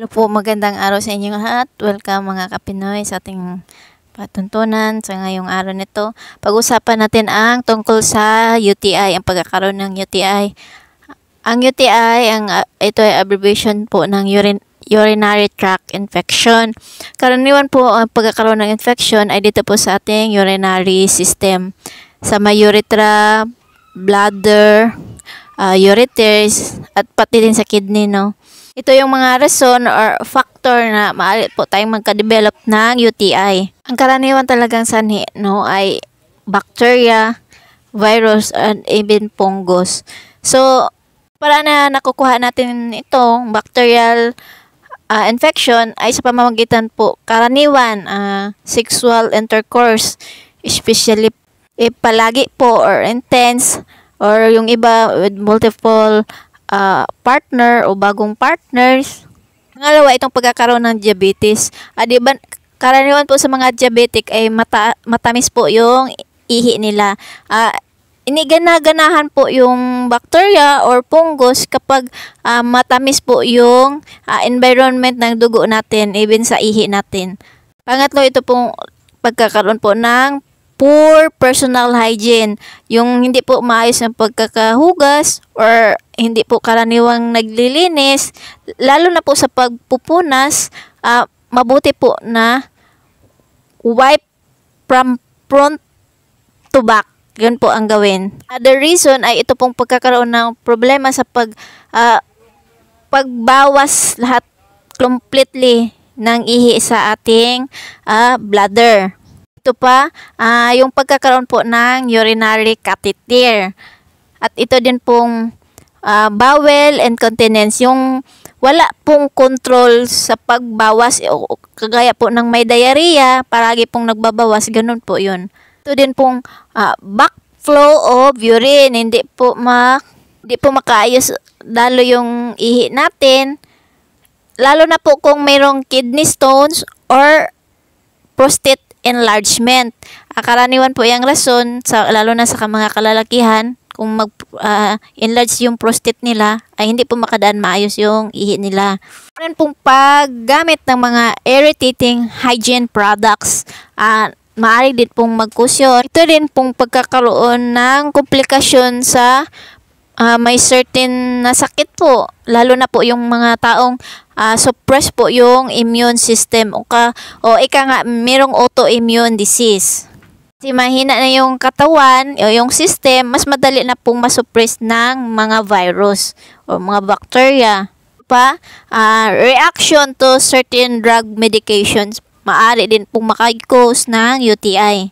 Hello po, magandang araw sa inyong lahat. Welcome mga kapinoy sa ating patuntunan sa ngayong araw nito. Pag-usapan natin ang tungkol sa UTI, ang pagkakaroon ng UTI. Ang UTI, ang, ah, ito ay abbreviation po ng urine urinary tract infection. Karaniwan po ang pagkakaroon ng infection ay dito po sa ating urinary system. Sa may urethra, bladder, uh, ureters, at pati din sa kidney, no? Ito yung mga reason or factor na maaari po tayong magka-develop ng UTI. Ang karaniwan talagang sanhi no, ay bacteria, virus, and even fungus. So, para na nakukuha natin itong bacterial uh, infection ay sa pamamagitan po karaniwan, uh, sexual intercourse, especially eh, palagi po or intense or yung iba with multiple uh, partner o bagong partners. Pangalawa, itong pagkakaroon ng diabetes. Uh, di karaniwan po sa mga diabetic ay mata, matamis po yung ihi nila. Uh, iniganaganahan po yung bacteria or fungus kapag uh, matamis po yung uh, environment ng dugo natin, even sa ihi natin. Pangatlo, ito pong pagkakaroon po ng poor personal hygiene. Yung hindi po maayos ang pagkakahugas or hindi po karaniwang naglilinis, lalo na po sa pagpupunas, uh, mabuti po na wipe from front to back. Yun po ang gawin. Other reason ay ito pong pagkakaroon ng problema sa pag uh, pagbawas lahat completely ng ihi sa ating uh, bladder ito pa, uh, yung pagkakaroon po ng urinary catheter. At ito din pong uh, bowel incontinence, yung wala pong control sa pagbawas, kagaya po ng may diarrhea, paragi pong nagbabawas, ganun po yun. Ito din pong uh, ah, backflow of urine, hindi po ma hindi po makaayos dalo yung ihi natin. Lalo na po kung mayroong kidney stones or prostate enlargement. Uh, karaniwan po yung rason, sa, lalo na sa mga kalalakihan, kung mag-enlarge ah, uh, yung prostate nila, ay hindi po makadaan maayos yung ihi nila. Meron pong paggamit ng mga irritating hygiene products. Uh, maaari din pong magkusyon. Ito din pong pagkakaroon ng komplikasyon sa uh, may certain na sakit po, lalo na po yung mga taong uh, ah, suppress po yung immune system o, ka, o ika nga, merong autoimmune disease. Kasi mahina na yung katawan o yung system, mas madali na pong masuppress ng mga virus o mga bacteria. Pa, uh, reaction to certain drug medications, maari din pong makakause ng UTI.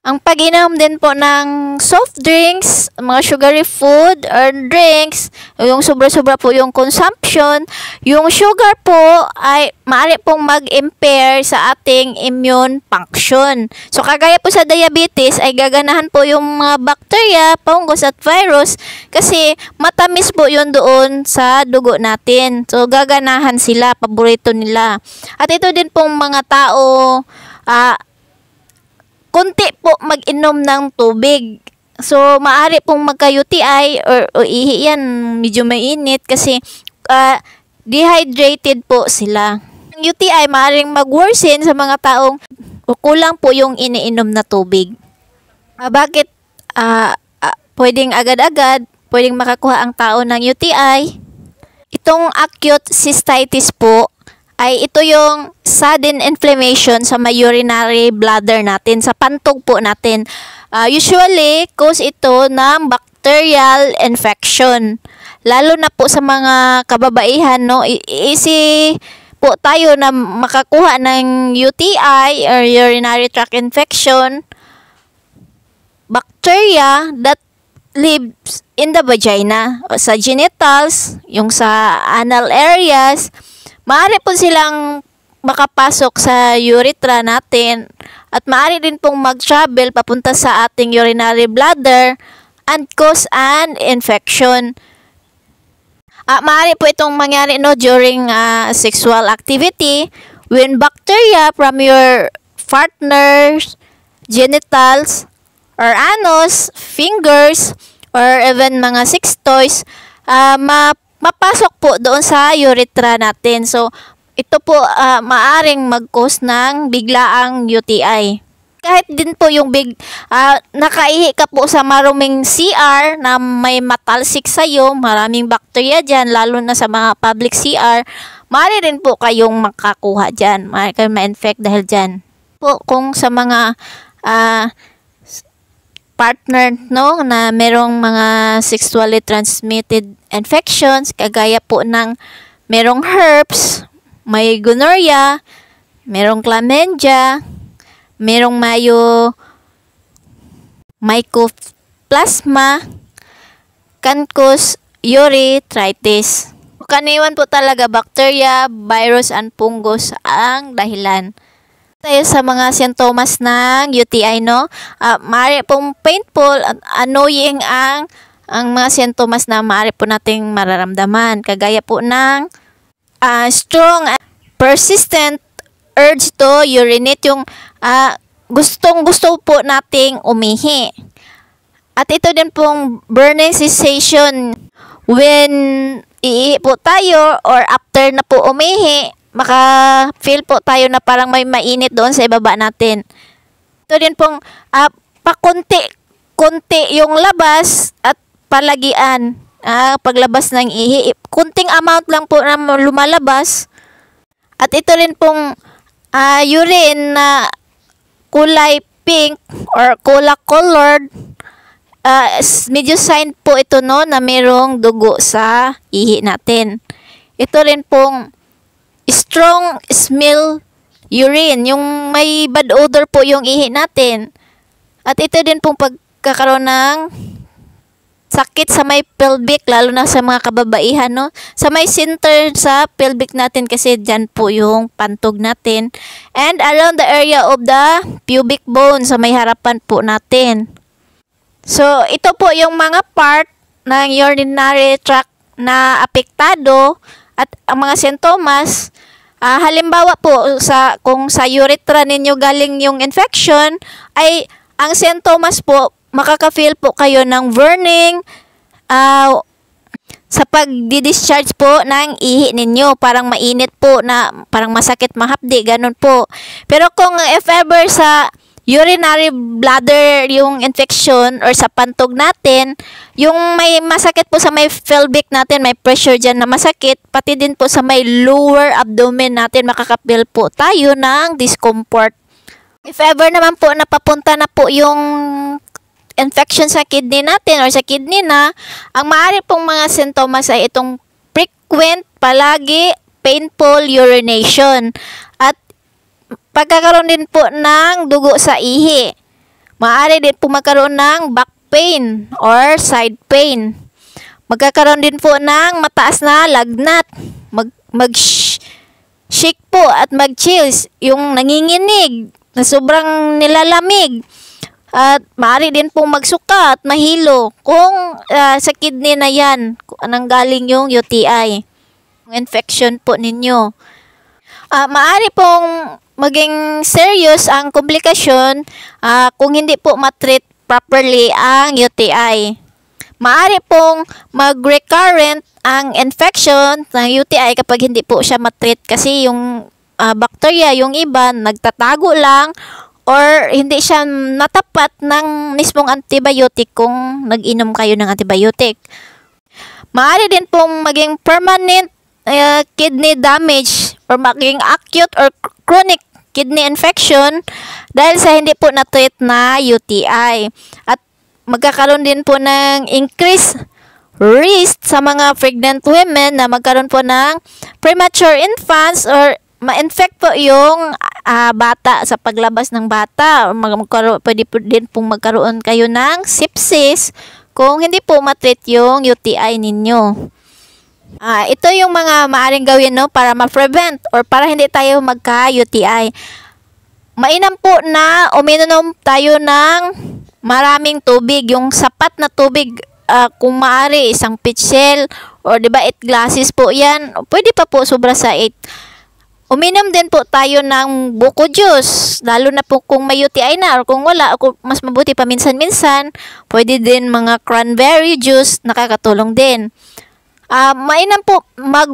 Ang pag-inom din po ng soft drinks, mga sugary food or drinks, yung sobra-sobra po yung consumption, yung sugar po ay maaari pong mag-impair sa ating immune function. So kagaya po sa diabetes ay gaganahan po yung mga bacteria, fungus at virus kasi matamis po yun doon sa dugo natin. So gaganahan sila, paborito nila. At ito din pong mga tao uh, konti po mag-inom ng tubig. So, maaari pong magka-UTI or, or yan, medyo mainit kasi uh, dehydrated po sila. Ang UTI maaaring mag-worsen sa mga taong kulang po yung iniinom na tubig. Uh, bakit uh, uh, pwedeng agad-agad, pwedeng makakuha ang tao ng UTI? Itong acute cystitis po ay ito yung sudden inflammation sa may urinary bladder natin, sa pantog po natin. Uh, usually, cause ito ng bacterial infection. Lalo na po sa mga kababaihan, no? Easy po tayo na makakuha ng UTI or urinary tract infection. Bacteria that lives in the vagina, sa genitals, yung sa anal areas, Maaari po silang makapasok sa urethra natin at maaari din pong mag-travel papunta sa ating urinary bladder and cause an infection. At ah, maaari po itong mangyari no during uh, sexual activity when bacteria from your partner's genitals or anus, fingers, or even mga sex toys uh, ma mapasok po doon sa urethra natin. So, ito po uh, maaring mag-cause ng biglaang UTI. Kahit din po yung big, uh, nakaihi ka po sa maruming CR na may matalsik sa'yo, maraming bacteria dyan, lalo na sa mga public CR, maaari rin po kayong makakuha dyan, maaari kayong ma-infect dahil dyan. Po, kung sa mga uh, partner no na merong mga sexually transmitted infections kagaya po ng merong herpes, may gonorrhea, merong chlamydia, merong mayo mycoplasma, cancus, urethritis. Kaniwan po talaga bacteria, virus, and fungus ang dahilan tayo sa mga sintomas ng UTI, no? Uh, maaari pong painful, annoying ang ang mga sintomas na maaari po nating mararamdaman. Kagaya po ng uh, strong, persistent urge to urinate, yung uh, ah, gustong-gusto po nating umihi. At ito din pong burning sensation when iihi po tayo or after na po umihi, maka-feel po tayo na parang may mainit doon sa ibaba natin. Ito din pong uh, ah, pakunti-kunti yung labas at palagian. Uh, paglabas ng ihi, kunting amount lang po na lumalabas. At ito rin pong uh, urine na kulay pink or cola colored uh, medyo sign po ito no na mayroong dugo sa ihi natin. Ito rin pong strong smell urine, yung may bad odor po yung ihi natin. At ito din pong pagkakaroon ng sakit sa may pelvic, lalo na sa mga kababaihan, no? Sa may center sa pelvic natin kasi dyan po yung pantog natin. And around the area of the pubic bone, sa may harapan po natin. So, ito po yung mga part ng urinary tract na apektado at ang mga sintomas Uh, halimbawa po, sa, kung sa urethra ninyo galing yung infection, ay ang sintomas po, makaka-feel po kayo ng burning, uh, sa pagdi-discharge po ng ihi ninyo, parang mainit po na parang masakit mahapdi, ganun po. Pero kung if ever sa urinary bladder yung infection or sa pantog natin, yung may masakit po sa may pelvic natin, may pressure dyan na masakit, pati din po sa may lower abdomen natin, makakapil po tayo ng discomfort. If ever naman po napapunta na po yung infection sa kidney natin or sa kidney na, ang maaari pong mga sintomas ay itong frequent, palagi, painful urination. Pagkakaroon din po ng dugo sa ihi. Maari din po magkaroon ng back pain or side pain. Magkakaroon din po ng mataas na lagnat. Mag, mag shake po at mag chills yung nanginginig na sobrang nilalamig at maari din pong magsuka at mahilo kung uh, sa kidney na yan kung anang galing yung UTI yung infection po ninyo uh, ah, maari pong maging serious ang komplikasyon uh, kung hindi po matreat properly ang UTI. Maari pong mag-recurrent ang infection ng UTI kapag hindi po siya matreat kasi yung uh, bacteria, yung iba, nagtatago lang or hindi siya natapat ng mismong antibiotic kung nag-inom kayo ng antibiotic. Maari din pong maging permanent uh, kidney damage or maging acute or chronic kidney infection dahil sa hindi po na-treat na UTI. At magkakaroon din po ng increase risk sa mga pregnant women na magkaroon po ng premature infants or ma-infect po yung uh, bata sa paglabas ng bata. Magkaroon, pwede po din pong magkaroon kayo ng sepsis kung hindi po ma-treat yung UTI ninyo. Ah, ito yung mga maaring gawin no para ma-prevent or para hindi tayo magka-UTI. Mainam po na uminom tayo ng maraming tubig, yung sapat na tubig uh, kung maari isang pitcher or 'di ba 8 glasses po 'yan. Pwede pa po sobra sa 8. Uminom din po tayo ng buko juice, lalo na po kung may UTI na or kung wala, o mas mabuti paminsan minsan pwede din mga cranberry juice, nakakatulong din. Uh, mainam po mag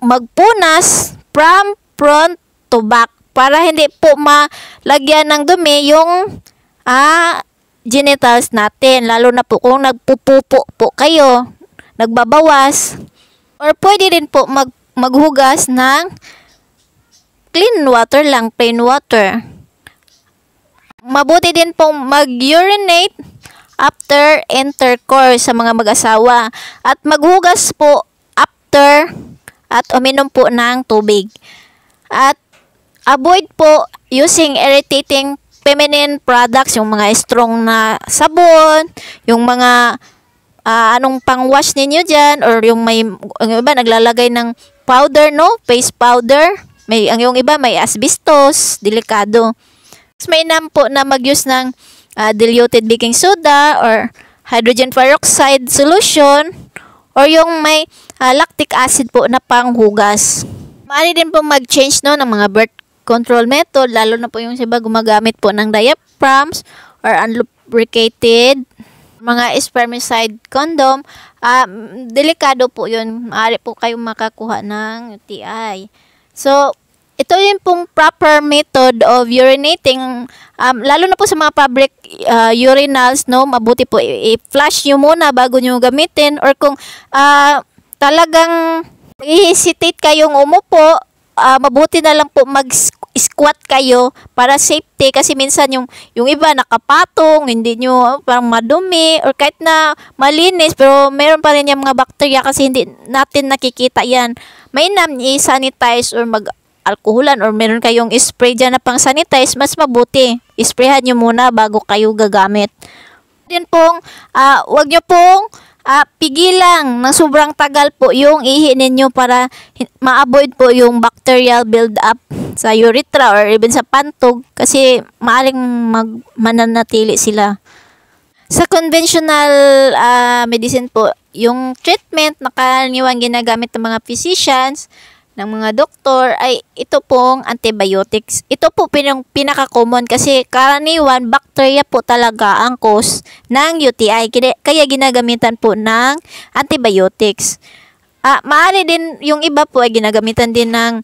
magpunas from front to back para hindi po malagyan ng dumi yung ah, genitals natin. Lalo na po kung nagpupupo po kayo, nagbabawas, or pwede din po mag, maghugas ng clean water lang, plain water. Mabuti din po mag-urinate after intercourse sa mga mag-asawa at maghugas po after at uminom po ng tubig. At avoid po using irritating feminine products, yung mga strong na sabon, yung mga uh, anong pang-wash ninyo dyan, or yung may, yung iba naglalagay ng powder, no? Face powder. May, ang yung iba may asbestos, delikado. Mas may po na mag-use ng uh, diluted baking soda or hydrogen peroxide solution or yung may uh, lactic acid po na panghugas. Maari din po mag-change no, ng mga birth control method lalo na po yung iba gumagamit po ng diaphragms or unlubricated mga spermicide condom, uh, delikado po yun. Maari po kayong makakuha ng UTI. So, ito yun pong proper method of urinating, um, lalo na po sa mga public uh, urinals, no, mabuti po i-flush nyo muna bago nyo gamitin or kung uh, talagang i-hesitate kayong umupo, uh, mabuti na lang po mag-squat kayo para safety kasi minsan yung yung iba nakapatong, hindi nyo ah, parang madumi or kahit na malinis pero meron pa rin yung mga bacteria kasi hindi natin nakikita yan. Mainam i-sanitize or mag alkoholan or meron kayong spray dyan na pang sanitize, mas mabuti. Sprayhan nyo muna bago kayo gagamit. Din pong, uh, wag nyo pong uh, ah, pigilang ng sobrang tagal po yung ihi ninyo para ma-avoid po yung bacterial build-up sa urethra or even sa pantog kasi maaring mag mananatili sila. Sa conventional uh, medicine po, yung treatment na karaniwang ginagamit ng mga physicians ng mga doktor ay ito pong antibiotics. Ito po pinang pinaka-common kasi karaniwan bacteria po talaga ang cause ng UTI kaya ginagamitan po ng antibiotics. Ah, maaari din yung iba po ay ginagamitan din ng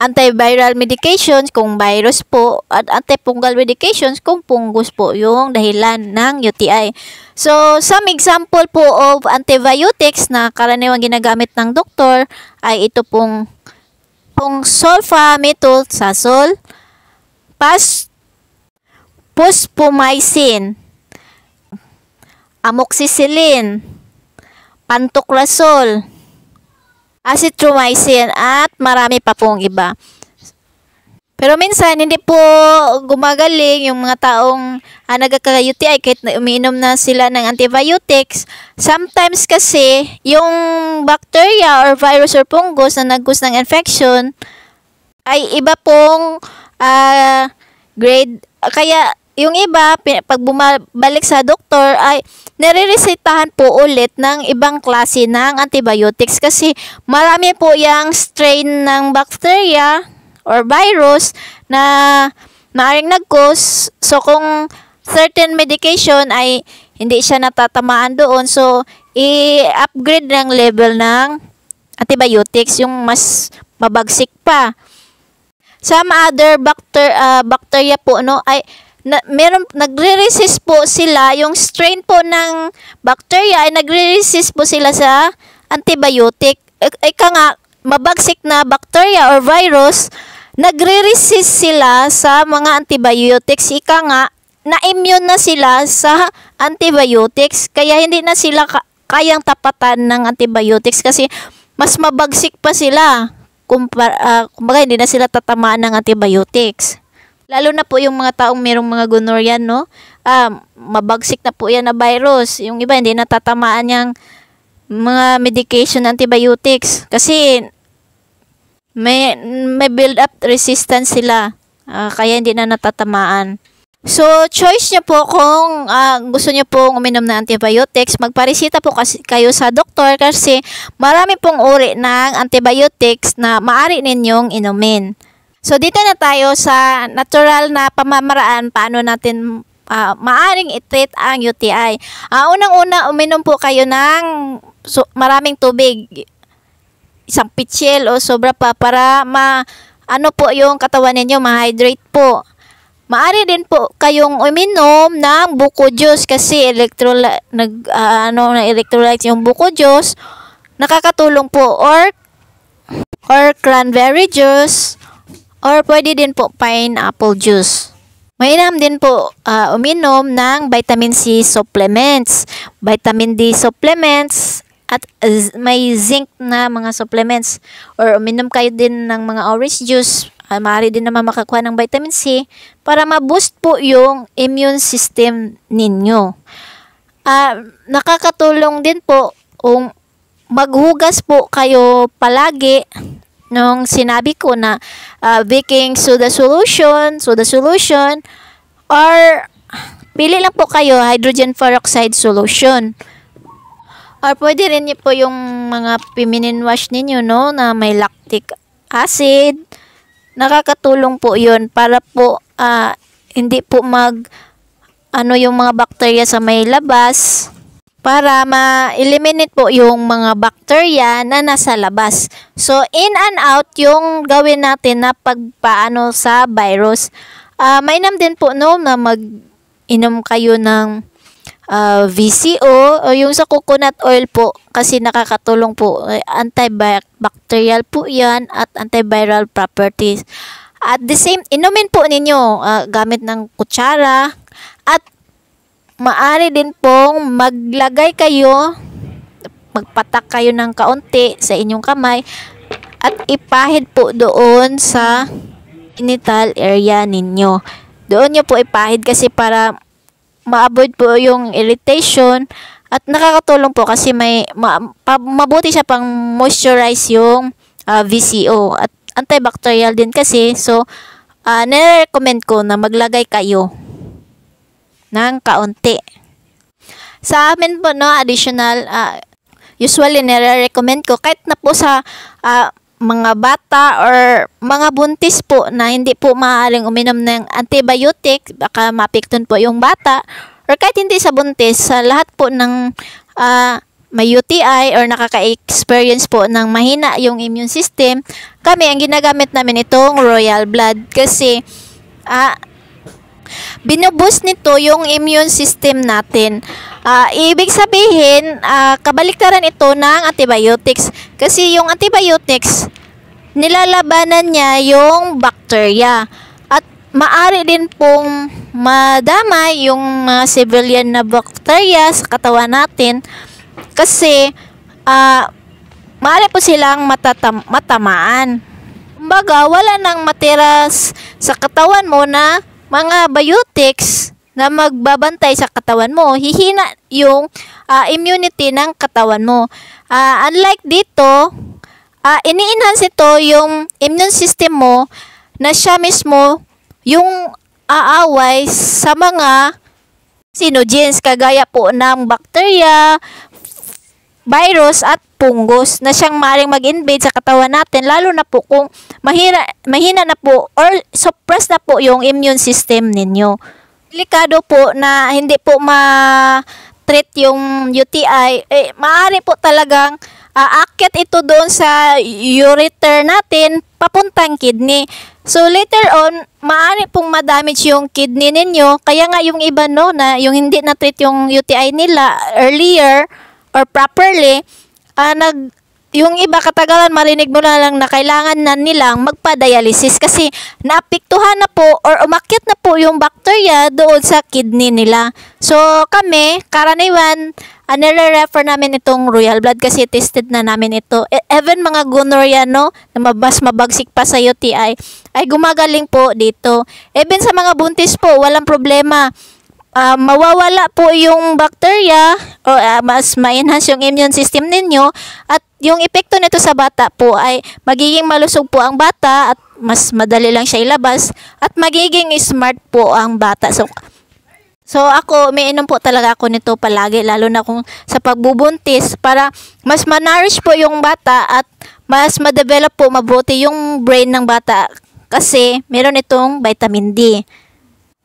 antiviral medications kung virus po at antifungal medications kung fungus po yung dahilan ng UTI. So, some example po of antibiotics na karaniwang ginagamit ng doktor ay ito pong pong sulfamethyl sasol, pas, puspomycin, amoxicillin, pantoclazole azithromycin ah, at marami pa pong iba. Pero minsan, hindi po gumagaling yung mga taong ah, nagkaka-UTI kahit umiinom na sila ng antibiotics. Sometimes kasi, yung bacteria or virus or fungus na nagus ng infection ay iba pong ah, grade. Kaya, yung iba, pag bumabalik sa doktor, ay nire-resetahan po ulit ng ibang klase ng antibiotics kasi marami po yung strain ng bacteria or virus na maaring nag-cause. So, kung certain medication ay hindi siya natatamaan doon, so, i-upgrade ng level ng antibiotics, yung mas mabagsik pa. Some other bacter, uh, bacteria po, no, ay na, meron, nagre-resist po sila, yung strain po ng bacteria ay nagre-resist po sila sa antibiotic. E, ika nga, mabagsik na bacteria or virus, nagre-resist sila sa mga antibiotics. Ika nga, na-immune na sila sa antibiotics, kaya hindi na sila ka- kayang tapatan ng antibiotics kasi mas mabagsik pa sila kumpara uh, kumbaga hindi na sila tatamaan ng antibiotics. Lalo na po yung mga taong merong mga gonorrhea, no? Ah, mabagsik na po yan na virus. Yung iba, hindi natatamaan yung mga medication antibiotics. Kasi may, may build-up resistance sila. Ah, kaya hindi na natatamaan. So, choice niya po kung uh, gusto niya pong uminom ng antibiotics, magparesita po kasi kayo sa doktor kasi marami pong uri ng antibiotics na maari ninyong inumin. So dito na tayo sa natural na pamamaraan paano natin uh, maaring i-treat ang UTI. Uh, ah, unang-una, uminom po kayo ng so, maraming tubig. Isang pitchel o sobra pa para ma ano po yung katawan ninyo, ma-hydrate po. Maari din po kayong uminom ng buko juice kasi electrolyte nag uh, ano na electrolyte yung buko juice nakakatulong po or or cranberry juice Or pwede din po pineapple juice. Mainam din po uh, uminom ng vitamin C supplements, vitamin D supplements, at may zinc na mga supplements. Or uminom kayo din ng mga orange juice, uh, maaari din naman makakuha ng vitamin C para ma-boost po yung immune system ninyo. Uh, nakakatulong din po kung maghugas po kayo palagi nung sinabi ko na uh, so the solution, so the solution, or pili lang po kayo hydrogen peroxide solution. Or pwede rin niyo po yung mga feminine wash ninyo, no, na may lactic acid. Nakakatulong po yun para po uh, hindi po mag ano yung mga bakterya sa may labas para ma-eliminate po yung mga bacteria na nasa labas. So, in and out yung gawin natin na pagpaano sa virus. Uh, ah, mainam din po no na mag-inom kayo ng uh, ah, VCO o yung sa coconut oil po kasi nakakatulong po. Antibacterial po yan at antiviral properties. At the same, inumin po ninyo uh, gamit ng kutsara at maari din pong maglagay kayo, magpatak kayo ng kaunti sa inyong kamay at ipahid po doon sa initial area ninyo. Doon nyo po ipahid kasi para ma-avoid po yung irritation at nakakatulong po kasi may ma, pa, mabuti siya pang moisturize yung uh, ah, VCO at antibacterial din kasi so uh, ah, nare-recommend ko na maglagay kayo ng kaunti. Sa amin po, no, additional, uh, usually nire-recommend ko kahit na po sa uh, mga bata or mga buntis po na hindi po maaaring uminom ng antibiotic, baka mapikton po yung bata, or kahit hindi sa buntis, sa lahat po ng uh, may UTI or nakaka-experience po ng mahina yung immune system, kami, ang ginagamit namin itong royal blood kasi uh, binubus nito yung immune system natin. Uh, ibig sabihin, uh, kabaliktaran ito ng antibiotics. Kasi yung antibiotics, nilalabanan niya yung bacteria. At maari din pong madama yung mga civilian na bacteria sa katawan natin. Kasi, uh, ah, maari po silang matatam- matamaan. Kumbaga, wala nang materas sa katawan mo na mga biotics na magbabantay sa katawan mo, hihina yung uh, immunity ng katawan mo. Uh, unlike dito, uh, ini-enhance ito yung immune system mo na siya mismo yung aaway sa mga sinogens kagaya po ng bakterya, virus at fungus na siyang maring mag-invade sa katawan natin lalo na po kung mahina, mahina na po or suppressed na po yung immune system ninyo. Delikado po na hindi po ma-treat yung UTI, eh, maaari po talagang ah, aakyat uh, ito doon sa ureter natin papuntang kidney. So later on, maaari pong ma-damage yung kidney ninyo. Kaya nga yung iba no na yung hindi na-treat yung UTI nila earlier, or properly, uh, nag, yung iba katagalan marinig mo na lang na kailangan na nilang magpa-dialysis kasi naapektuhan na po or umakyat na po yung bacteria doon sa kidney nila. So kami, karaniwan, anire ah, refer namin itong royal blood kasi tested na namin ito. E, even mga gonorrhea, no, na mas mabagsik pa sa UTI, ay gumagaling po dito. Even sa mga buntis po, walang problema uh, mawawala po yung bacteria o uh, mas ma-enhance yung immune system ninyo at yung epekto nito sa bata po ay magiging malusog po ang bata at mas madali lang siya ilabas at magiging smart po ang bata. So, so ako, umiinom po talaga ako nito palagi lalo na kung sa pagbubuntis para mas manarish po yung bata at mas ma-develop po mabuti yung brain ng bata kasi meron itong vitamin D.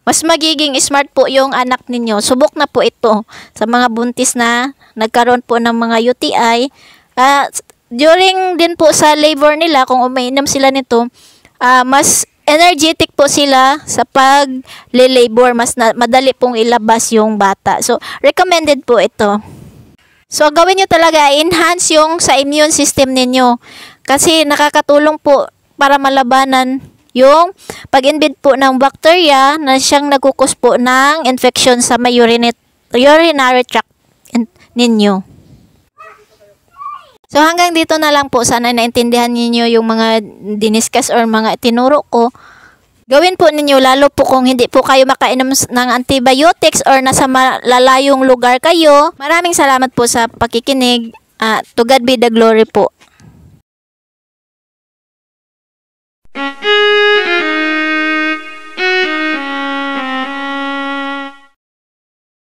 Mas magiging smart po yung anak ninyo. Subok na po ito sa mga buntis na nagkaroon po ng mga UTI. Uh, ah, during din po sa labor nila, kung umainom sila nito, uh, mas energetic po sila sa pag-labor. Mas na, madali pong ilabas yung bata. So, recommended po ito. So, gawin nyo talaga, enhance yung sa immune system ninyo. Kasi nakakatulong po para malabanan yung pag-invade po ng bacteria na siyang nagkukus po ng infection sa may urinary tract ninyo. So hanggang dito na lang po sana naintindihan ninyo yung mga diniscuss or mga tinuro ko. Gawin po ninyo lalo po kung hindi po kayo makainom ng antibiotics or nasa malalayong lugar kayo. Maraming salamat po sa pakikinig. Uh, to God be the glory po.